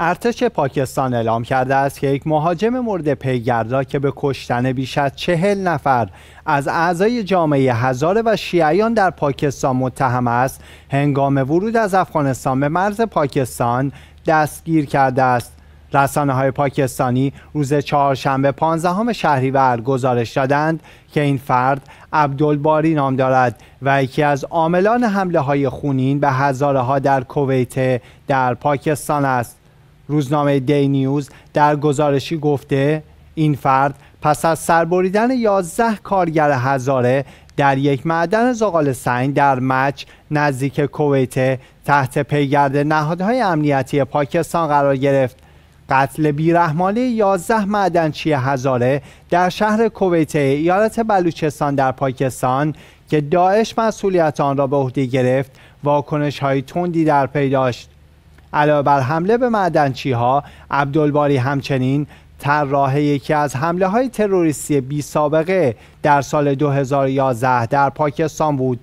ارتش پاکستان اعلام کرده است که یک مهاجم مورد پیگردا که به کشتن بیش از چهل نفر از اعضای جامعه هزاره و شیعیان در پاکستان متهم است هنگام ورود از افغانستان به مرز پاکستان دستگیر کرده است رسانه های پاکستانی روز چهارشنبه 15 شهریور گزارش دادند که این فرد عبدالباری نام دارد و یکی از عاملان حمله های خونین به هزاره ها در کویت در پاکستان است روزنامه دی نیوز در گزارشی گفته این فرد پس از سربریدن 11 کارگر هزاره در یک معدن زغال سنگ در مچ نزدیک کویت تحت پیگرد نهادهای امنیتی پاکستان قرار گرفت قتل بیرحمانه 11 معدنچی هزاره در شهر کویت ایالت بلوچستان در پاکستان که داعش مسئولیت آن را به عهده گرفت واکنش های تندی در پی داشت علاوه بر حمله به معدنچی ها عبدالباری همچنین طراح یکی از حمله های تروریستی بی سابقه در سال 2011 در پاکستان بود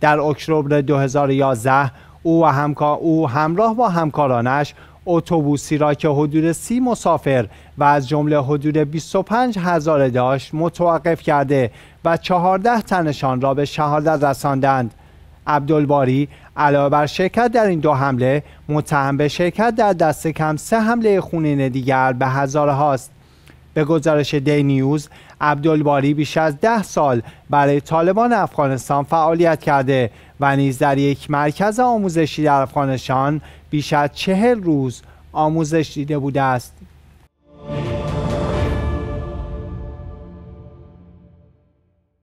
در اکتبر 2011 او و همکار او همراه با همکارانش اتوبوسی را که حدود سی مسافر و از جمله حدود 25 هزار داشت متوقف کرده و 14 تنشان را به شهادت رساندند عبدالباری علاوه بر شرکت در این دو حمله متهم به شرکت در دست کم سه حمله خونین دیگر به هزار هاست به گزارش دی نیوز عبدالباری بیش از ده سال برای طالبان افغانستان فعالیت کرده و نیز در یک مرکز آموزشی در افغانستان بیش از چهل روز آموزش دیده بوده است